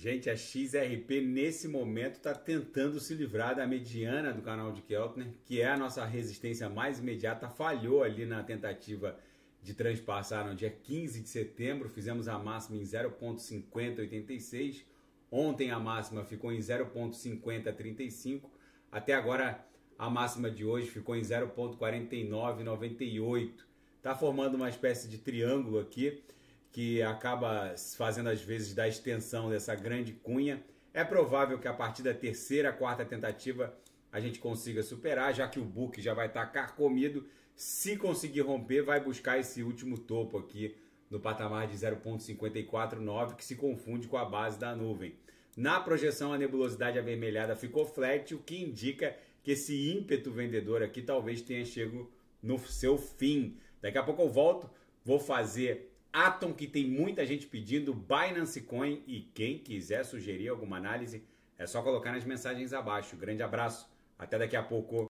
Gente, a XRP nesse momento está tentando se livrar da mediana do canal de Keltner, que é a nossa resistência mais imediata. Falhou ali na tentativa de transpassar no dia 15 de setembro, fizemos a máxima em 0,5086. Ontem a máxima ficou em 0,5035. Até agora a máxima de hoje ficou em 0,4998. Está formando uma espécie de triângulo aqui que acaba fazendo às vezes da extensão dessa grande cunha. É provável que a partir da terceira, quarta tentativa a gente consiga superar, já que o book já vai estar tá carcomido. Se conseguir romper, vai buscar esse último topo aqui no patamar de 0,549, que se confunde com a base da nuvem. Na projeção, a nebulosidade avermelhada ficou flat, o que indica que esse ímpeto vendedor aqui talvez tenha chegado no seu fim. Daqui a pouco eu volto, vou fazer Atom, que tem muita gente pedindo, Binance Coin e quem quiser sugerir alguma análise, é só colocar nas mensagens abaixo. Grande abraço, até daqui a pouco.